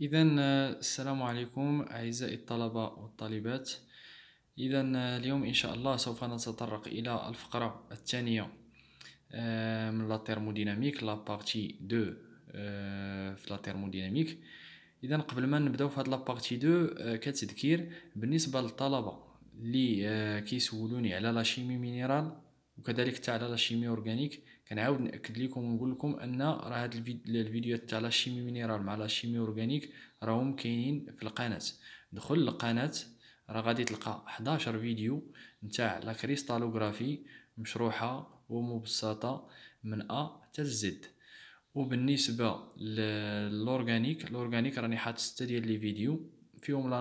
اذا السلام عليكم اعزائي الطلبه والطالبات اذا اليوم ان شاء الله سوف نتطرق الى الفقره الثانيه آه، من لا تhermodynamique لا بارتي 2 آه، في لا thermodynamique اذا قبل ما نبداو في هاد لا بارتي 2 آه، كتذكير بالنسبه للطلبه اللي كيسولوني على لا شيمي مينيرال وكذلك تاع على لا شيمي اورغانيك كنعاود ناكد لكم ونقول لكم ان راه هاد الفيديو تاع لا شيمي مينيرال مع لا شيمي اورغانيك راهم كاينين في القناه دخل القناه راه غادي تلقى 11 فيديو نتاع لا كريستالوغرافي مشروحه ومبسطه من ا حتى زد وبالنسبه للاورغانيك الاورغانيك راني حاط 6 ديال لي فيديو فيهم لا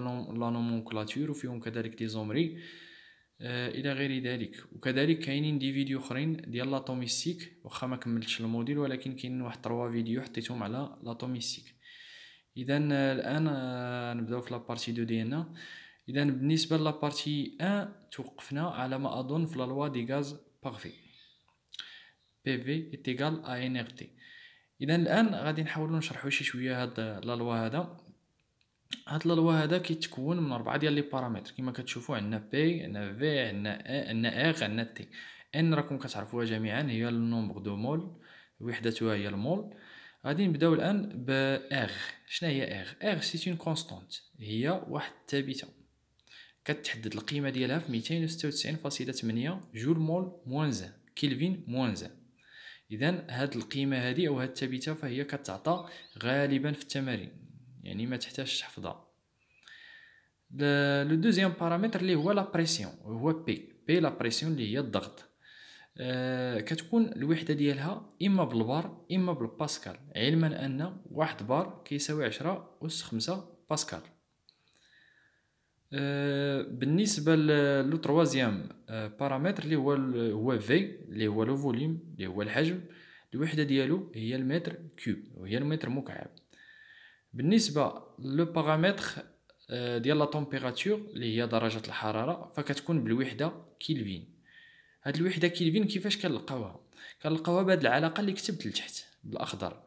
نومونكلاتور وفيهم كذلك لي زومري آه، الى غير ذلك وكذلك كاينين دي فيديو اخرين ديال لاطوميستيك واخا ما كملتش الموديل ولكن كاين واحد 3 فيديو حطيتهم على لاطوميستيك اذا آه، الان آه، نبداو في لابارتي دو ديالنا إيه. اذا بالنسبه لابارتي ان توقفنا على ما اظن في لا لوا دي غاز بارفي بي في ايتيغال ا ان ار تي اذا الان غادي نحاولوا نشرحوا شي شويه هاد لا لوا هذا هاد لوا هذا كيتكون من اربعه ديال لي بارامتر كما كتشوفوا عندنا بي عندنا في عندنا عندنا اغ عندنا تي ان راكم كتعرفوها جميعا هي النومبر دو مول وحدتها هي المول غادي نبداو الان ب اغ شنو هي اغ اغ سي اون كونستانت هي واحد ثابته كتحدد القيمه ديالها في 296.8 جول مول موان زان كلفين موان زان اذا هاد القيمه هادي او هاد الثابته فهي كتعطى غالبا في التمارين يعني ما تحتاجش تحفظها لو دوزيام بارامتر اللي هو لا بريسيون هو بي بي لا بريسيون اللي هي الضغط آه، كتكون الوحده ديالها اما بالبار اما بالباسكال علما ان واحد بار كيساوي 10 اس 5 باسكال آه، بالنسبه لو تروازيام بارامتر آه، اللي هو هو في اللي هو لو فوليوم اللي هو الحجم الوحده ديالو هي المتر كوب وهي المتر مكعب بالنسبه لو بارامتر آه، ديال لا تمبيراتور اللي هي درجه الحراره فكتكون بالوحده كيلفين هاد الوحده كيلفين كيفاش كنلقاوها كنلقاوها بهاد العلاقه اللي كتبت لتحت بالاخضر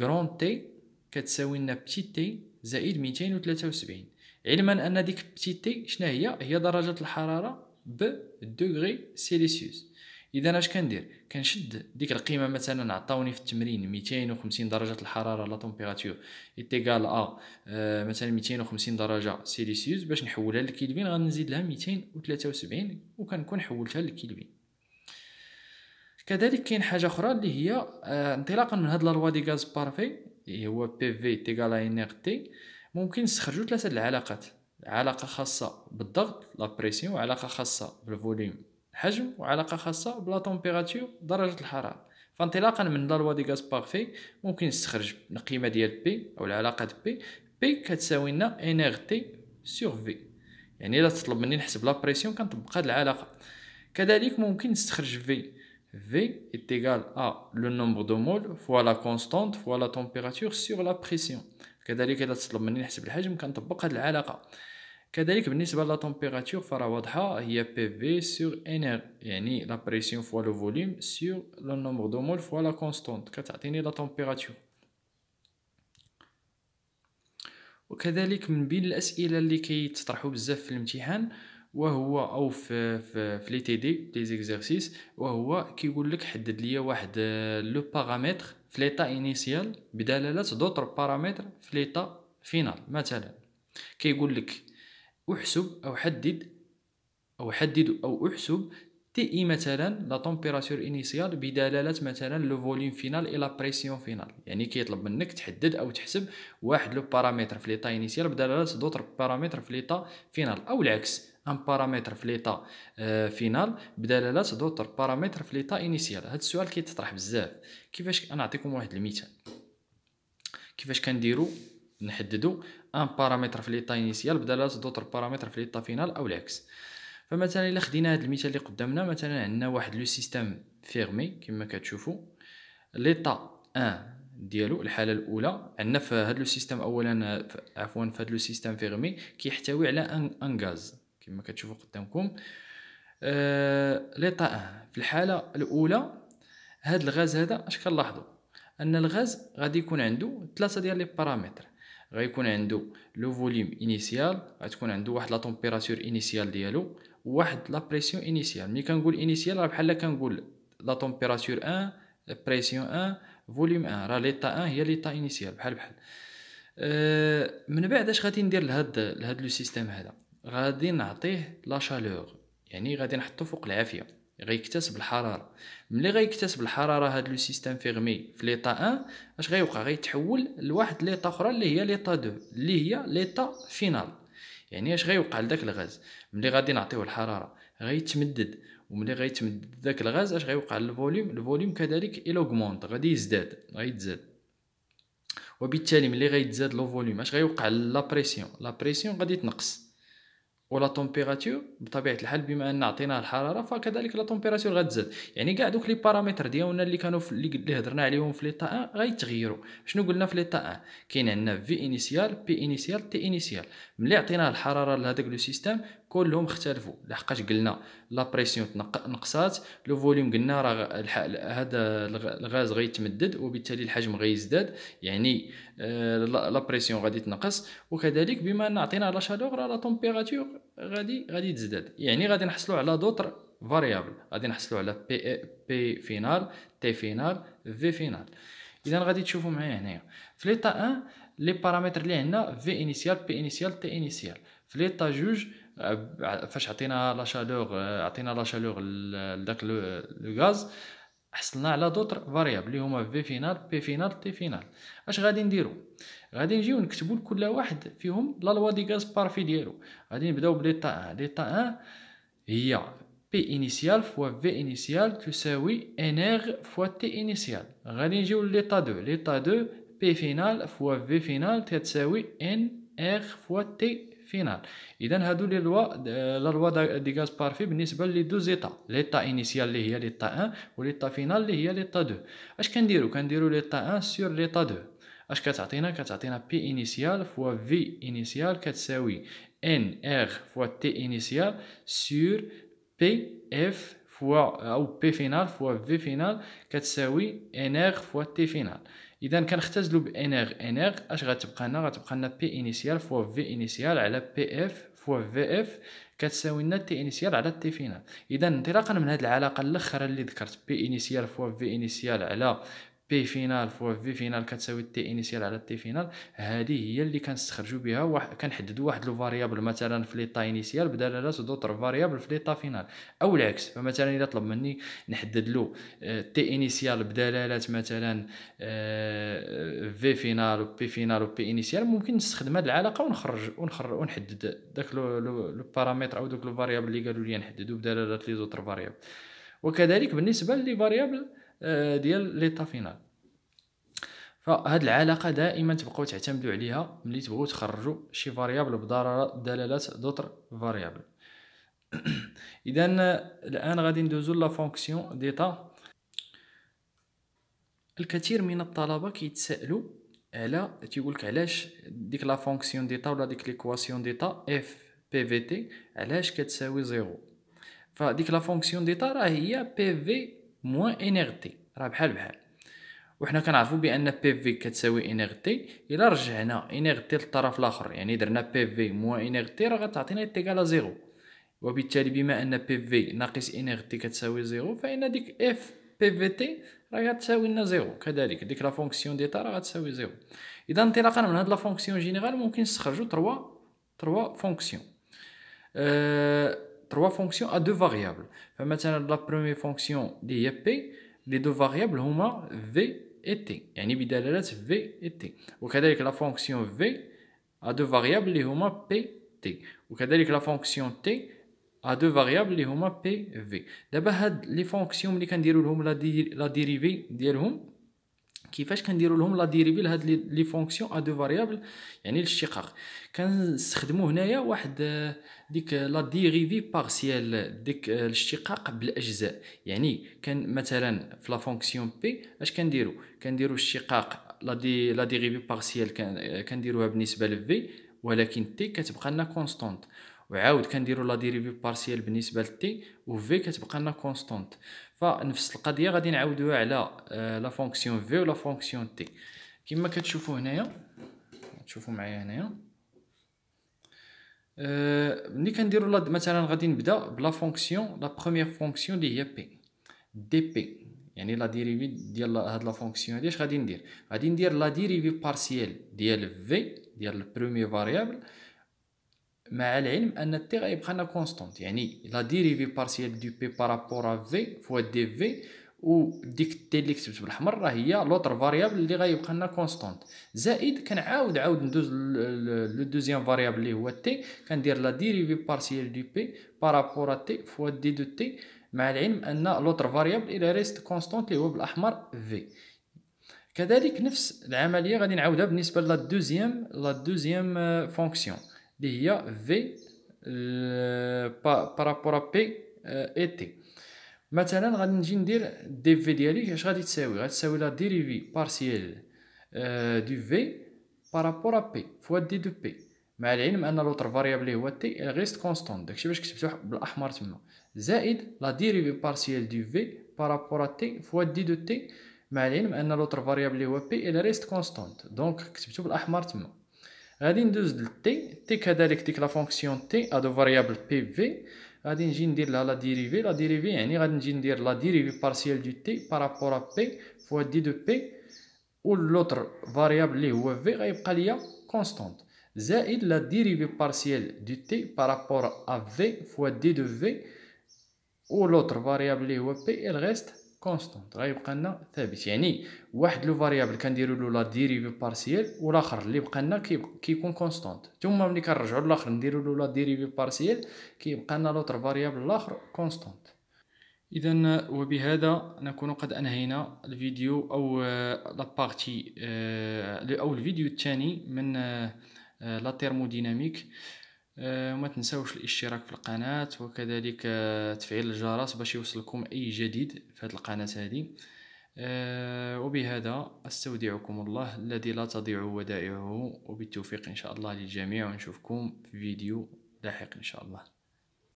غرون تي كتساوي لنا بتي تي زائد 273 علما ان ديك بتي تي شنو هي هي درجه الحراره ب دوغري سيليسيوس اذا اش كندير كنشد ديك القيمه مثلا عطاوني في التمرين 250 درجه الحراره لا تمبيراتور ايتيغال ا آه مثلا 250 درجه سيليسيوس باش نحولها للكيلفين غنزيد لها 273 وكنكون حولتها للكيلفين كذلك كاين حاجه اخرى اللي هي آه انطلاقا من هاد لاروا دي غاز بارفي هو بي في تيغال ان ار تي ممكن نستخرجوا ثلاثه العلاقات علاقه خاصه بالضغط لا بريسيون وعلاقه خاصه بالفوليوم حجم وعلاقه خاصه بلا تمبيراتور درجه الحراره فانطلاقا من لا لوا دي غاز ممكن نستخرج القيمه ديال بي او العلاقه بي بي كتساوي لنا انيغ تي سور في يعني الا تطلب مني نحسب لا بريسيون كنطبق هاد العلاقه كذلك ممكن نستخرج في V est égal à le nombre de moles fois la constante fois la température sur la pression كذلك الا تطلب مني نحسب الحجم كنطبق هاد العلاقه كذلك بالنسبة لا تمبيراتور فراه واضحة هي بي في سور انر يعني لا بريسيون فوا لو فوليوم سور لو نومبر دو مول فوا لا كونستونت كتعطيني لا تمبيراتور وكذلك من بين الاسئله اللي كيتطرحوا بزاف في الامتحان وهو او في في, في لي تي دي لي زيكزارسيس وهو كيقول لك حدد ليا واحد آه، لو باغامتر في ليطا انيسيال بدلاله دوتر بارامتر في ليطا فينال مثلا كيقول لك احسب او حدد او حدد او احسب تي اي مثلا لا تومبيراتور انيسيال بدلاله مثلا لو فوليوم فينال الى بريسيون فينال يعني كيطلب منك تحدد او تحسب واحد لو بارامتر في ليطا انيسيال بدلاله دوطر بارامتر في ليطا فينال او العكس ان بارامتر في ليطا آه، فينال بدلاله دوطر بارامتر في ليطا انيسيال هذا السؤال كيتطرح بزاف كيفاش انا نعطيكم واحد المثال كيفاش كنديرو نحددوا ان بارامتر في ليطا انيسيال بدلا دوطر بارامتر في ليطا فينال او العكس فمثلا الا خدينا هذا المثال اللي قدامنا مثلا عندنا واحد لو سيستيم فيرمي كما كتشوفوا ليطا 1 ديالو الحاله الاولى عندنا في هذا لو سيستيم اولا عفوا في هذا لو سيستيم فيرمي كيحتوي على ان, أن غاز كما كتشوفوا قدامكم آه، ليطا 1 في الحاله الاولى هذا الغاز هذا اش كنلاحظوا ان الغاز غادي يكون عنده ثلاثه ديال لي بارامتر غيكون عنده لو فوليوم انيسيال غتكون عنده واحد لا تومبيراتور انيسيال ديالو واحد لا بريسيون انيسيال ملي كنقول انيسيال راه بحال كنقول لا تومبيراتور 1 بريسيون 1 فوليوم 1 راه ليطا 1 هي ليطا انيسيال بحال بحال أه، من بعد اش غادي ندير لهاد لهاد لو سيستيم هذا غادي نعطيه لا شالور يعني غادي نحطو فوق العافيه غيكتسب الحراره ملي غيكتسب الحراره هذا لو سيستيم فيرمي في ليطا 1 اش غيوقع غيتحول لواحد ليطا اخرى اللي هي ليطا 2 اللي هي ليطا فينال يعني اش غيوقع لذاك الغاز ملي غادي نعطيوه الحراره غيتمدد وملي غيتمدد ذاك الغاز اش غيوقع للفوليوم الفوليوم كذلك الوغمونت غادي يزداد غيتزاد وبالتالي ملي غيتزاد لو فوليوم اش غيوقع لا بريسيون لا بريسيون غادي تنقص ولا طومبيراتور بطبيعه الحال بما ان عطيناه الحراره فكذلك لا طومبيراتور غتزاد يعني كاع دوك لي بارامتر ديالنا اللي كانوا اللي هضرنا عليهم في ليطا غيتغيروا شنو قلنا في ليطا كاين عندنا في انيسيال بي انيسيال تي انيسيال ملي عطيناه الحراره لهذاك لو سيستيم كلهم اختلفوا لحقاش قلنا لا بريسيون نقصات لو فوليوم قلنا راه هذا الغاز غيتمدد وبالتالي الحجم غيزداد يعني آه، لا بريسيون غادي تنقص وكذلك بما ان عطينا لا شالور لا تومبيراتور غادي غادي تزداد يعني غادي نحصلوا على دوتر فاريابل غادي نحصلوا على بي بي فينال تي فينال في فينال اذا غادي تشوفوا معايا هنايا في ليطا 1 لي بارامتر اللي عندنا في انيسيال بي انيسيال تي انيسيال في ليطا جوج فاش عطينا لا شالور عطينا لا شالور لذاك لو غاز حصلنا على دوطر فاريابل اللي هما في فينال بي فينال تي فينال اش غادي نديرو غادي نجيو نكتبو لكل واحد فيهم لا لوا دي غاز بارفي ديالو غادي نبداو بلي تا ان لي تا ان هي بي انيسيال فوا في انيسيال تساوي ان ار فوا تي انيسيال غادي نجيو ليتا لي ليتا دو بي فينال فوا في فينال تساوي ان ار فوا تي فينال اذا هادو لي لوا لا لوا دي غاز بارفي بالنسبه لي دو زيتا ليتا انيسيال اللي هي ليتا 1 وليتا فينال اللي هي ليتا 2 اش كنديرو كنديرو ليتا 1 سور ليتا 2 اش كتعطينا كتعطينا بي انيسيال فوا في انيسيال كتساوي ان ار فوا تي انيسيال سور بي اف فوا او بي فينال فوا في فينال كتساوي ان ار فوا تي فينال اذا كنختزلو ان ار ان ار اش غتبقى لنا غتبقى لنا بي انيسيال فوا في انيسيال على بي اف فوا في اف كتساوي لنا تي انيسيال على تي فينال اذا انطلاقا من هذه العلاقه الاخرى اللي ذكرت بي انيسيال فوا في انيسيال على بي فينال فور في فينال كتساوي تي انيسيال على تي فينال هذه هي اللي كنستخرجوا بها واحد كنحددوا واحد لو فاريابل مثلا في ليطا انيسيال بدلاله دوطر فاريابل في ليطا فينال او العكس فمثلا الا طلب مني نحدد له آه، تي انيسيال بدلاله مثلا آه، في فينال وبي فينال وبي انيسيال ممكن نستخدم هذه العلاقه ونخرج ونخرج ونحدد داك لو لو بارامتر او دوك لو فاريابل اللي قالوا لي نحددو بدلاله لي زوتر فاريابل وكذلك بالنسبه لي فاريابل آه، ديال ليطا فينال فهاد العلاقه دائما تبقاو تعتمدوا عليها ملي تبغوا تخرجوا شي فاريابل بضرر دلالات دوطر فاريابل اذا الان غادي ندوزو لا فونكسيون ديتا الكثير من الطلبه كيتسائلوا على تيقول لك علاش ديك لا فونكسيون ديتا ولا ديك ليكواسيون ديتا اف بي في تي علاش كتساوي زيرو فديك لا فونكسيون ديتا راه هي بي في موان انيغتي راه بحال بحال وحنا كنعرفوا بان بي في كتساوي انيغتي الا رجعنا انيغتي للطرف الاخر يعني درنا بي في موان انيغتي راه غتعطينا تيكالا زيرو وبالتالي بما ان بي في ناقص انيغتي كتساوي زيرو فان ديك اف بي في تي راه غتساوي لنا زيرو كذلك ديك لا فونكسيون ديتا راه غتساوي زيرو اذا انطلاقا من هاد لا فونكسيون جينيرال ممكن نستخرجوا تروا تروا فونكسيون أه trois fonctions à deux variables. Maintenant, la première fonction qui P, les deux variables sont V et T. la lettre V et T. la fonction V a deux variables les sont P, T. que la fonction T a deux variables les sont P, V. D'abord, les fonctions, les ملي la la كيفاش كنديروا لهم لا ديريبيل هاد لي فونكسيون ا دو فاريابل يعني الاشتقاق كنستخدموا هنايا واحد آه، ديك لا ديريفي بارسيال ديك آه، الاشتقاق بالاجزاء يعني كان مثلا في لا فونكسيون بي اش كنديروا كنديروا اشتقاق لا دي لا ديريفي بارسيال آه، كنديروها بالنسبه لفي ولكن تي كتبقى لنا كونستانت وعاود كنديروا لا ديريفي بارسيال بالنسبه لتي و في كتبقى لنا كونستانت فنفس القضيه غادي نعاودوها على لا فونكسيون في ولا فونكسيون تي كما كتشوفوا هنايا تشوفوا معايا هنايا آه، ملي كنديروا مثلا غادي نبدا بلا فونكسيون لا بروميير فونكسيون اللي هي بي دي بي يعني لا ديريفي ديال هاد لا فونكسيون هادي اش غادي ندير غادي ندير لا ديريفي بارسيال ديال في ديال البروميير فاريابل مع العلم ان تي غيبقى لنا كونستونت يعني لا ديريفي بارسيال دو بي بارابور في فوا دي في و ديك تي اللي كتبت بالاحمر راه هي لوتر فاريابل اللي غيبقى لنا كونستونت زائد كنعاود عاود ندوز لو دوزيام فاريابل اللي هو تي كندير لا ديريفي بارسيال دو بي بارابور تي فوا دي دو تي مع العلم ان لوتر فاريابل الى ريست كونستونت اللي هو بالاحمر في كذلك نفس العمليه غادي نعاودها بالنسبه لا دوزيام لا دوزيام فونكسيون اللي هي في بارابور بي اي تي مثلا غادي نجي ندير دي في ديالي اش غادي تساوي غادي تساوي لا ديريفي بارسيال دو في بارابور بي فوا دي دو بي مع العلم ان لوتر فاريابل هو تي ريست كونستون داكشي باش كتبتو بالاحمر تما زائد لا ديريفي بارسيال دو في بارابور تي فوا دي دو تي مع العلم ان لوتر فاريابل هو بي ريست كونستونت دونك كتبتو بالاحمر تما t, t la fonction t à deux variables p v, la dérivée la dérivée et la partielle du t par rapport à p fois d de p ou l'autre variable les v est constante. Z est la dérivée partielle du t par rapport à v fois d de v ou l'autre variable est p elle reste كونستانت غيبقى لنا ثابت يعني واحد لو فاريابل كنديروا له لا ديريفي بارسيال والاخر اللي بقى لنا كيكون كونستانت ثم ملي كنرجعوا للاخر نديروا له لا ديريفي بارسيال كيبقى لنا لوتر فاريابل الاخر كونستانت اذا وبهذا نكون قد انهينا الفيديو او بارتي او الفيديو الثاني من لا تيرموديناميك آه، وما تنساوش الاشتراك في القناة وكذلك آه، تفعيل الجرس باش يوصلكم اي جديد في هذه القناة هذه آه، وبهذا استودعكم الله الذي لا تضيع ودائعه وبالتوفيق ان شاء الله للجميع ونشوفكم في فيديو لاحق ان شاء الله